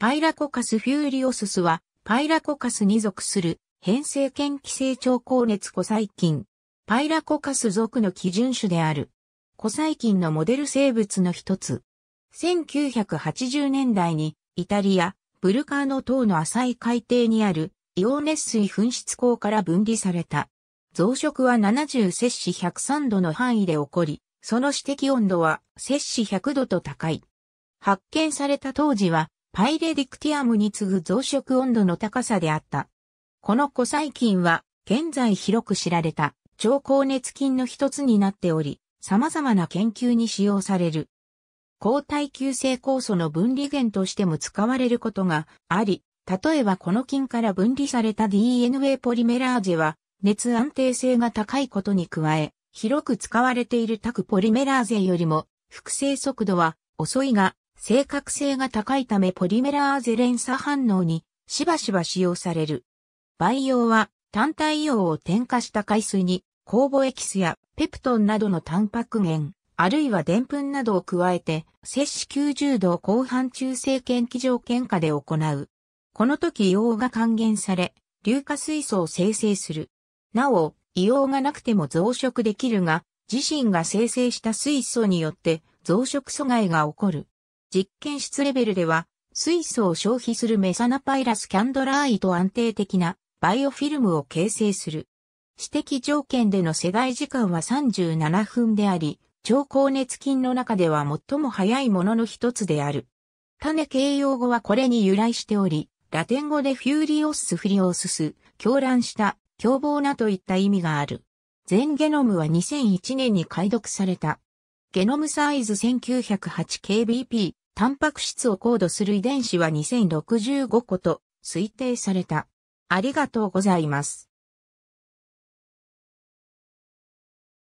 パイラコカスフューリオススは、パイラコカスに属する、変性腱寄生腸高熱古細菌。パイラコカス属の基準種である。古細菌のモデル生物の一つ。1980年代に、イタリア、ブルカーノ島の浅い海底にある、硫黄熱水噴出口から分離された。増殖は70摂氏103度の範囲で起こり、その指摘温度は摂氏100度と高い。発見された当時はパイレディクティアムに次ぐ増殖温度の高さであった。この古細菌は、現在広く知られた超高熱菌の一つになっており、様々な研究に使用される。抗体球性酵素の分離源としても使われることがあり、例えばこの菌から分離された DNA ポリメラーゼは、熱安定性が高いことに加え、広く使われているタクポリメラーゼよりも、複製速度は遅いが、正確性が高いためポリメラーゼ連鎖反応にしばしば使用される。培養は単体用を添加した海水に酵母エキスやペプトンなどのタンパク源、あるいはプンなどを加えて、摂氏90度後半中性研究条件下で行う。この時硫黄が還元され、硫化水素を生成する。なお、硫黄がなくても増殖できるが、自身が生成した水素によって増殖阻害が起こる。実験室レベルでは、水素を消費するメサナパイラスキャンドラーイと安定的なバイオフィルムを形成する。指摘条件での世代時間は37分であり、超高熱菌の中では最も早いものの一つである。種形容語はこれに由来しており、ラテン語でフューリオスフリオスス、狂乱した、凶暴なといった意味がある。全ゲノムは2001年に解読された。ゲノムサイズ 1908kbp、タンパク質を高度する遺伝子は2065個と推定された。ありがとうございます。